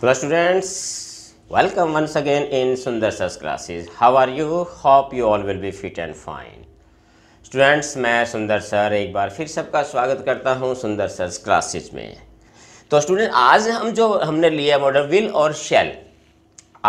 Hello students welcome once again in Sundar सस classes. How are you Hope you all will be fit and fine students मैं Sundar sir एक बार फिर सबका स्वागत करता हूं सुंदर सर क्लासेज में तो स्टूडेंट आज हम जो हमने लिया मॉडल विल और शेल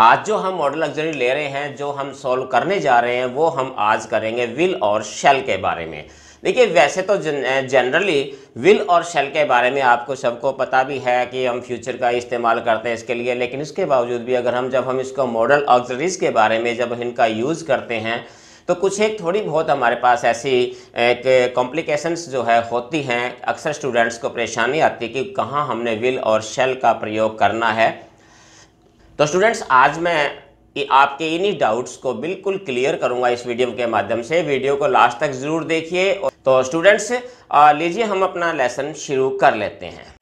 आज जो हम मॉडल लग्जरी ले रहे हैं जो हम सॉल्व करने जा रहे हैं वो हम आज करेंगे विल और शेल के बारे में देखिए वैसे तो जनरली विल और शेल के बारे में आपको सबको पता भी है कि हम फ्यूचर का इस्तेमाल करते हैं इसके लिए लेकिन इसके बावजूद भी अगर हम जब हम इसको मॉडल ऑक्सरीज के बारे में जब इनका यूज़ करते हैं तो कुछ एक थोड़ी बहुत हमारे पास ऐसी कॉम्प्लिकेशंस जो है होती हैं अक्सर स्टूडेंट्स को परेशानी आती है कि कहाँ हमने विल और शेल का प्रयोग करना है तो स्टूडेंट्स आज मैं आपके इन्हीं डाउट्स को बिल्कुल क्लियर करूंगा इस वीडियो के माध्यम से वीडियो को लास्ट तक ज़रूर देखिए तो स्टूडेंट्स लीजिए हम अपना लेसन शुरू कर लेते हैं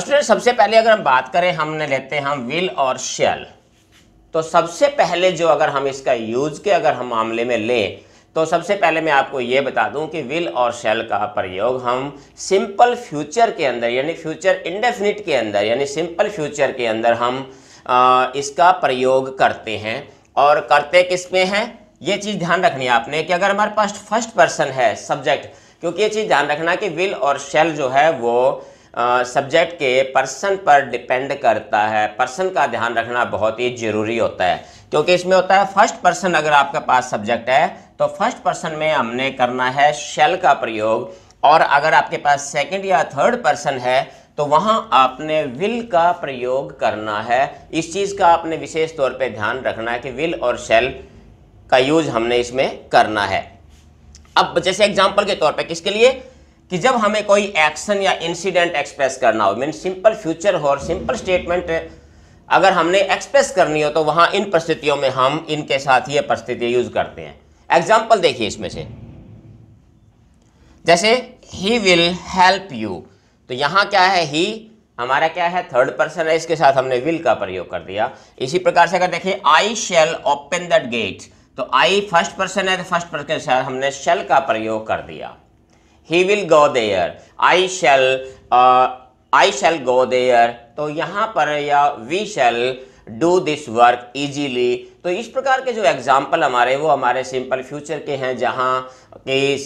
स्टूडेंट सबसे पहले अगर हम बात करें हमने लेते हैं हम विल और शेल तो सबसे पहले जो अगर हम इसका यूज के अगर हम मामले में लें तो सबसे पहले मैं आपको ये बता दूं कि विल और शेल का प्रयोग हम सिंपल फ्यूचर के अंदर यानी फ्यूचर इंडेफिनिट के अंदर यानी सिंपल फ्यूचर के अंदर हम आ, इसका प्रयोग करते हैं और करते किस में हैं ये चीज़ ध्यान रखनी है आपने कि अगर हमारे पास फर्स्ट पर्सन है सब्जेक्ट क्योंकि ये चीज़ ध्यान रखना कि विल और शेल जो है वो सब्जेक्ट के पर्सन पर डिपेंड करता है पर्सन का ध्यान रखना बहुत ही ज़रूरी होता है क्योंकि इसमें होता है फर्स्ट पर्सन अगर आपके पास सब्जेक्ट है तो फर्स्ट पर्सन में हमने करना है शेल का प्रयोग और अगर आपके पास सेकंड या थर्ड पर्सन है तो वहाँ आपने विल का प्रयोग करना है इस चीज़ का आपने विशेष तौर पे ध्यान रखना है कि विल और शेल का यूज़ हमने इसमें करना है अब जैसे एग्जाम्पल के तौर पे किसके लिए कि जब हमें कोई एक्शन या इंसिडेंट एक्सप्रेस करना हो मीन सिंपल फ्यूचर हो और सिंपल स्टेटमेंट अगर हमने एक्सप्रेस करनी हो तो वहां इन परिस्थितियों में हम इनके साथ ये परिस्थिति यूज़ करते हैं एग्जाम्पल देखिए इसमें से जैसे ही विल हेल्प यू तो यहां क्या है ही हमारा क्या है थर्ड पर्सन है इसके साथ हमने विल का प्रयोग कर दिया इसी प्रकार से अगर देखें I shall open that gate तो आई फर्स्ट पर्सन है तो फर्स्ट पर्सन के साथ हमने शेल का प्रयोग कर दिया he will go there I shall I shall go there तो यहां पर या we shall do this work easily तो इस प्रकार के जो एग्ज़ाम्पल हमारे वो हमारे सिंपल फ्यूचर के हैं जहाँ कि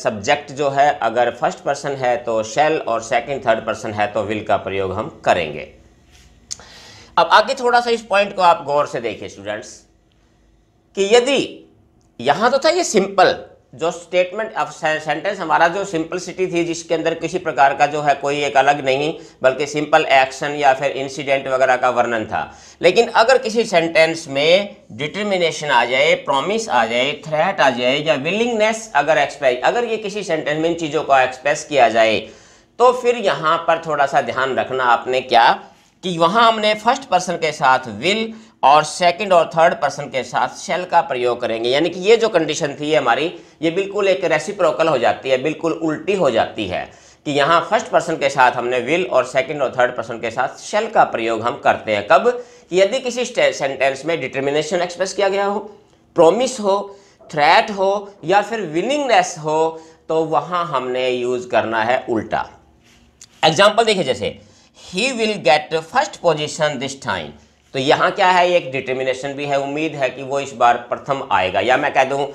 सब्जेक्ट जो है अगर फर्स्ट पर्सन है तो शेल और सेकेंड थर्ड पर्सन है तो विल का प्रयोग हम करेंगे अब आगे थोड़ा सा इस पॉइंट को आप गौर से देखिए स्टूडेंट्स कि यदि यहां तो था ये सिंपल जो स्टेटमेंट सेंटेंस हमारा जो सिंपल सिटी थी जिसके अंदर किसी प्रकार का जो है कोई एक अलग नहीं बल्कि सिंपल एक्शन या फिर इंसिडेंट वगैरह का वर्णन था लेकिन अगर किसी सेंटेंस में डिटर्मिनेशन आ जाए प्रॉमिस आ जाए थ्रेट आ जाए या विलिंगनेस अगर एक्सप्रेस अगर ये किसी सेंटेंस में इन चीज़ों को एक्सप्रेस किया जाए तो फिर यहाँ पर थोड़ा सा ध्यान रखना आपने क्या कि वहाँ हमने फर्स्ट पर्सन के साथ विल और सेकंड और थर्ड पर्सन के साथ शेल का प्रयोग करेंगे यानी कि ये जो कंडीशन थी हमारी ये बिल्कुल एक रेसिप्रोकल हो जाती है बिल्कुल उल्टी हो जाती है कि यहाँ फर्स्ट पर्सन के साथ हमने विल और सेकंड और थर्ड पर्सन के साथ शेल का प्रयोग हम करते हैं कब कि यदि किसी सेंटेंस में डिटर्मिनेशन एक्सप्रेस किया गया हो प्रोमिस हो थ्रेट हो या फिर विनिंगनेस हो तो वहाँ हमने यूज़ करना है उल्टा एग्जाम्पल देखिए जैसे he will get first position this time तो यहाँ क्या है एक डिटर्मिनेशन भी है उम्मीद है कि वो इस बार प्रथम आएगा या मैं कह दूँ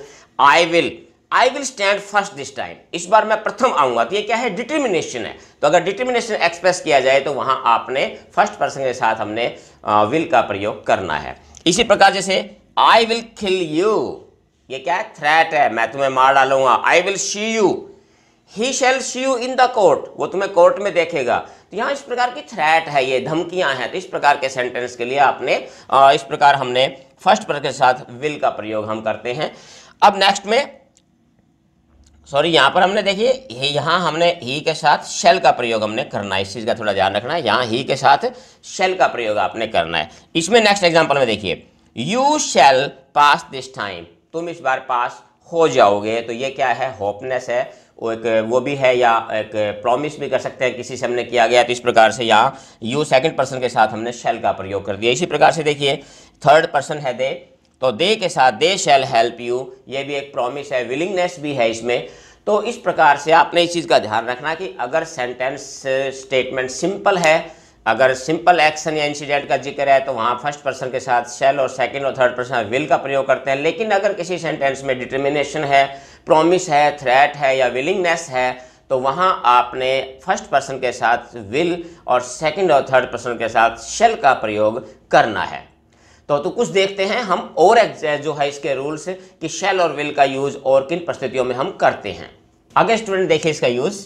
I will I will stand first this time इस बार मैं प्रथम आऊंगा तो ये क्या है डिटर्मिनेशन है तो अगर डिटर्मिनेशन एक्सप्रेस किया जाए तो वहाँ आपने फर्स्ट पर्सन के साथ हमने विल का प्रयोग करना है इसी प्रकार जैसे आई विल खिल यू ये क्या है थ्रेट है मैं तुम्हें मार डालूंगा I will see you he shall see you in the court वो तुम्हें कोर्ट में देखेगा तो यहाँ इस प्रकार की थ्रेट है ये धमकियां हैं तो इस प्रकार के सेंटेंस के लिए आपने इस प्रकार हमने फर्स्ट पर के साथ विल का प्रयोग हम करते हैं अब नेक्स्ट में सॉरी यहां पर हमने देखिए यहां हमने ही के साथ शेल का प्रयोग हमने करना है इस चीज़ का थोड़ा ध्यान रखना है यहां ही के साथ शेल का प्रयोग आपने करना है इसमें नेक्स्ट एग्जाम्पल में देखिए you shall pass this time तुम इस बार पास हो जाओगे तो ये क्या है होपनेस है वो एक वो भी है या एक प्रॉमिस भी कर सकते हैं किसी से हमने किया गया तो इस प्रकार से यहाँ यू सेकंड पर्सन के साथ हमने शेल का प्रयोग कर दिया इसी प्रकार से देखिए थर्ड पर्सन है दे तो दे के साथ दे शेल हेल्प यू ये भी एक प्रॉमिस है विलिंगनेस भी है इसमें तो इस प्रकार से आपने इस चीज़ का ध्यान रखना कि अगर सेंटेंस स्टेटमेंट सिंपल है अगर सिंपल एक्शन या इंसिडेंट का जिक्र है तो वहाँ फर्स्ट पर्सन के साथ शेल और सेकंड और थर्ड पर्सन विल का प्रयोग करते हैं लेकिन अगर किसी सेंटेंस में डिटर्मिनेशन है प्रॉमिस है थ्रेट है या विलिंगनेस है तो वहाँ आपने फर्स्ट पर्सन के साथ विल और सेकंड और थर्ड पर्सन के साथ शेल का प्रयोग करना है तो तो कुछ देखते हैं हम और जो है इसके रूल्स कि शेल और विल का यूज़ और किन परिस्थितियों में हम करते हैं अगर स्टूडेंट देखे इसका यूज़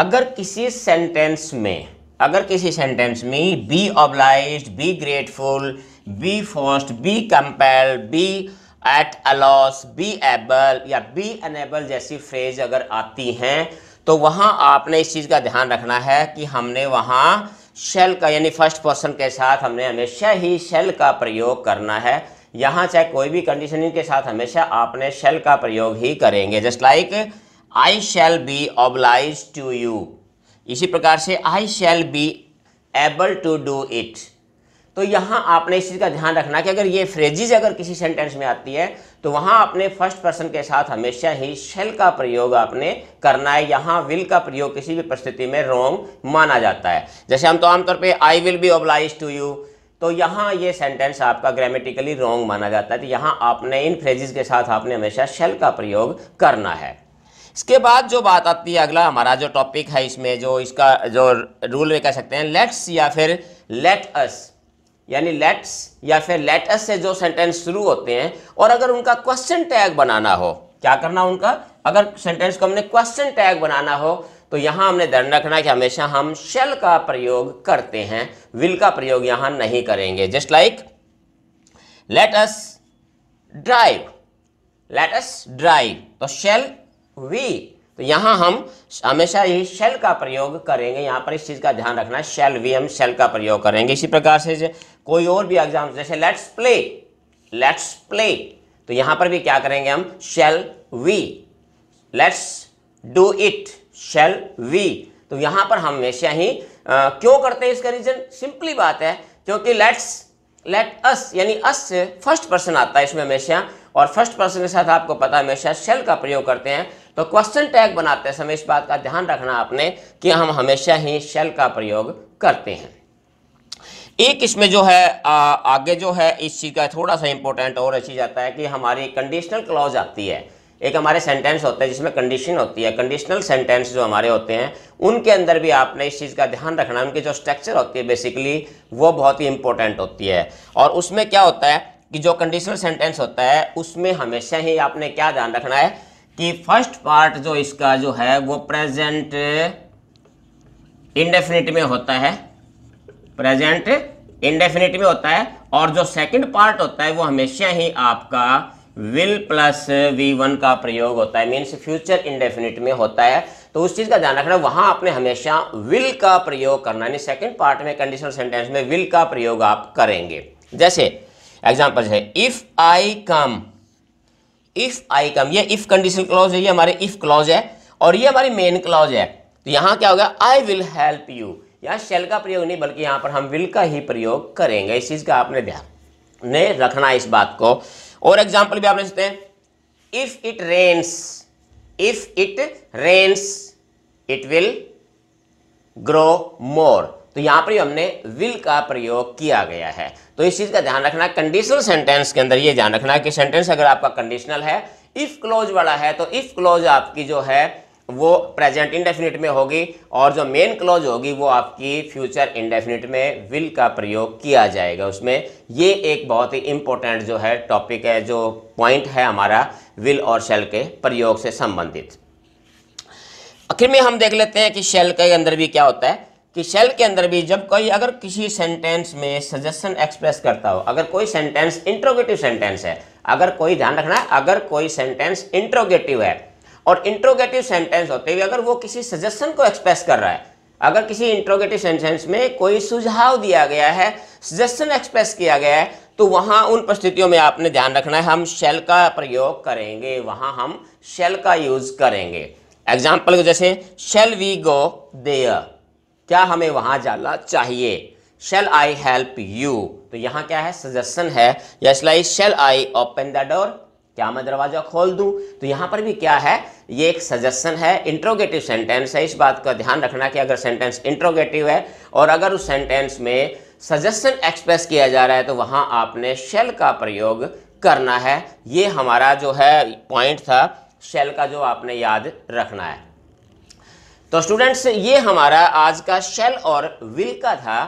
अगर किसी सेंटेंस में अगर किसी सेंटेंस में be oblige be grateful be forced be compelled be at a loss be able या बी अनेबल जैसी फ्रेज अगर आती हैं तो वहाँ आपने इस चीज़ का ध्यान रखना है कि हमने वहाँ शेल का यानी फर्स्ट पर्सन के साथ हमने हमेशा ही शेल का प्रयोग करना है यहाँ चाहे कोई भी कंडीशनिंग के साथ हमेशा आपने शेल का प्रयोग ही करेंगे just like I shall be oblige to you इसी प्रकार से I shall be able to do it तो यहाँ आपने इस चीज़ का ध्यान रखना कि अगर ये फ्रेजिज अगर किसी सेंटेंस में आती है तो वहाँ आपने फर्स्ट पर्सन के साथ हमेशा ही शेल का प्रयोग आपने करना है यहाँ विल का प्रयोग किसी भी परिस्थिति में रॉन्ग माना जाता है जैसे हम तो आमतौर पर I will be oblige to you तो यहाँ ये सेंटेंस आपका ग्रामेटिकली रॉन्ग माना जाता है तो यहाँ आपने इन फ्रेजिज के साथ आपने हमेशा शेल का प्रयोग करना है इसके बाद जो बात आती है अगला हमारा जो टॉपिक है इसमें जो इसका जो रूल वे कह सकते हैं लेट्स या फिर लेट अस यानी लेट्स या फिर लेटस से जो सेंटेंस शुरू होते हैं और अगर उनका क्वेश्चन टैग बनाना हो क्या करना उनका अगर सेंटेंस को हमने क्वेश्चन टैग बनाना हो तो यहां हमने ध्यान रखना कि हमेशा हम शेल का प्रयोग करते हैं विल का प्रयोग यहाँ नहीं करेंगे just like let us drive let us drive तो शेल वी तो यहां हम हमेशा यही शेल का प्रयोग करेंगे यहां पर इस चीज़ का ध्यान रखना शेल वी हम शेल का प्रयोग करेंगे इसी प्रकार से कोई और भी एग्जाम जैसे लेट्स प्ले लेट्स प्ले तो यहां पर भी क्या करेंगे हम shall we let's do it shall we तो यहां पर हम हमेशा ही आ, क्यों करते हैं इसका रीजन सिंपली बात है क्योंकि लेट्स लेट अस यानी अस से फर्स्ट पर्सन आता है इसमें हमेशा और फर्स्ट पर्सन के साथ आपको पता है हमेशा शेल का प्रयोग करते हैं तो क्वेश्चन टैग बनाते समय इस बात का ध्यान रखना आपने कि हम हमेशा ही शेल का प्रयोग करते हैं एक इसमें जो है आ, आगे जो है इस चीज़ का थोड़ा सा इंपॉर्टेंट और अच्छी जाता है कि हमारी कंडीशनल क्लॉज आती है एक हमारे सेंटेंस होते हैं जिसमें कंडीशन होती है कंडीशनल सेंटेंस जो हमारे होते हैं उनके अंदर भी आपने इस चीज़ का ध्यान रखना उनकी जो स्ट्रक्चर होती है बेसिकली वो बहुत ही इंपॉर्टेंट होती है और उसमें क्या होता है कि जो कंडीशनल सेंटेंस होता है उसमें हमेशा ही आपने क्या ध्यान रखना है कि फर्स्ट पार्ट जो इसका जो है वो प्रेजेंट इंडेफिनिट में होता है प्रेजेंट इनडेफिनेट में होता है और जो सेकंड पार्ट होता है वो हमेशा ही आपका विल प्लस वी वन का प्रयोग होता है मीन्स फ्यूचर इंडेफिनिट में होता है तो उस चीज़ का ध्यान रखना वहां आपने हमेशा विल का प्रयोग करना यानी सेकंड पार्ट में कंडीशनल सेंटेंस में विल का प्रयोग आप करेंगे जैसे एग्जाम्पल है if I come if I कम ये इफ़ कंडीशन क्लॉज है ये हमारे इफ़ क्लॉज है और ये हमारी मेन क्लॉज है तो यहां क्या होगा आई विल हेल्प यू यहाँ शेल का प्रयोग नहीं बल्कि यहाँ पर हम विल का ही प्रयोग करेंगे इस चीज़ का आपने ध्यान ने रखना इस बात को और एग्जाम्पल भी आप ले सकते हैं if it rains if it rains it will grow more तो यहां पर हमने विल का प्रयोग किया गया है तो इस चीज़ का ध्यान रखना कंडीशनल सेंटेंस के अंदर ये ध्यान रखना कि सेंटेंस अगर आपका कंडीशनल है इफ़ क्लोज वाला है तो इफ़ क्लोज आपकी जो है वो प्रेजेंट इंडेफिनिट में होगी और जो मेन क्लॉज होगी वो आपकी फ्यूचर इंडेफिनिट में विल का प्रयोग किया जाएगा उसमें ये एक बहुत ही इंपॉर्टेंट जो है टॉपिक है जो पॉइंट है हमारा विल और शेल के प्रयोग से संबंधित आखिर में हम देख लेते हैं कि शेल के अंदर भी क्या होता है कि शेल के अंदर भी जब कोई अगर किसी सेंटेंस में सजेशन एक्सप्रेस करता हो अगर कोई सेंटेंस इंट्रोगेटिव सेंटेंस है अगर कोई ध्यान रखना अगर कोई सेंटेंस इंट्रोगेटिव है और इंट्रोगेटिव सेंटेंस होते हुए अगर वो किसी सजेशन को एक्सप्रेस कर रहा है अगर किसी इंट्रोगेटिव सेंटेंस में कोई सुझाव दिया गया है सजेशन एक्सप्रेस किया गया है तो वहाँ उन परिस्थितियों में आपने ध्यान रखना है हम शेल का प्रयोग करेंगे वहाँ हम शेल का यूज़ करेंगे एग्जाम्पल जैसे शेल वी गो देयर क्या हमें वहाँ जाना चाहिए शेल आई हेल्प यू तो यहाँ क्या है सजेशन है या shall I open the door क्या मैं दरवाज़ा खोल दूं तो यहां पर भी क्या है ये एक सजेशन है इंट्रोगेटिव सेंटेंस है इस बात का ध्यान रखना कि अगर सेंटेंस इंट्रोगेटिव है और अगर उस सेंटेंस में सजेशन एक्सप्रेस किया जा रहा है तो वहां आपने शेल का प्रयोग करना है ये हमारा जो है पॉइंट था शेल का जो आपने याद रखना है तो स्टूडेंट्स ये हमारा आज का शेल और विल का था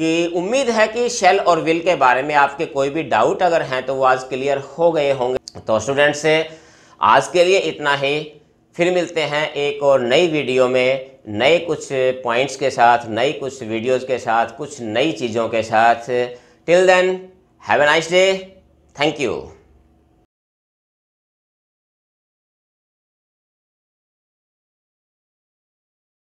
कि उम्मीद है कि शेल और विल के बारे में आपके कोई भी डाउट अगर हैं तो वो आज क्लियर हो गए होंगे तो स्टूडेंट्स से आज के लिए इतना ही फिर मिलते हैं एक और नई वीडियो में नए कुछ पॉइंट्स के साथ नई कुछ वीडियोस के साथ कुछ नई चीज़ों के साथ till then have a nice day thank you